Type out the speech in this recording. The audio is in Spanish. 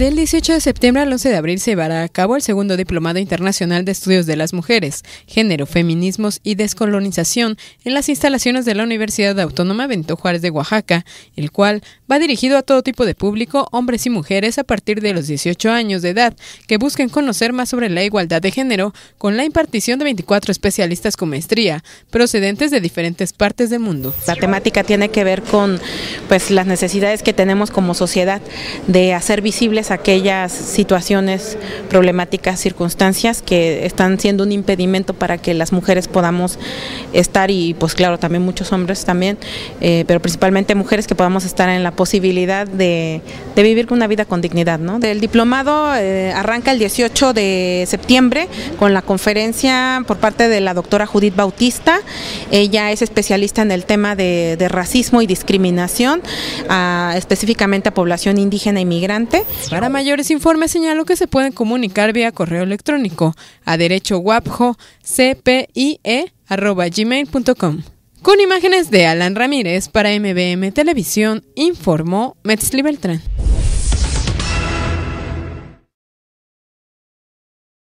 Del 18 de septiembre al 11 de abril se llevará a cabo el segundo Diplomado Internacional de Estudios de las Mujeres, Género, Feminismos y Descolonización en las instalaciones de la Universidad Autónoma Benito Juárez de Oaxaca, el cual va dirigido a todo tipo de público, hombres y mujeres a partir de los 18 años de edad, que busquen conocer más sobre la igualdad de género con la impartición de 24 especialistas con maestría, procedentes de diferentes partes del mundo. La temática tiene que ver con pues, las necesidades que tenemos como sociedad de hacer visibles aquellas situaciones, problemáticas, circunstancias que están siendo un impedimento para que las mujeres podamos estar y pues claro, también muchos hombres también, eh, pero principalmente mujeres que podamos estar en la posibilidad de, vivir una vida con dignidad. ¿no? Del diplomado eh, arranca el 18 de septiembre con la conferencia por parte de la doctora Judith Bautista, ella es especialista en el tema de, racismo y discriminación, ah, específicamente a población indígena y e inmigrante. Para mayores informes señalo que se pueden comunicar vía correo electrónico a derecho guapjo e, gmail.com. Con imágenes de Alan Ramírez para MBM Televisión, informó Metzli Beltrán.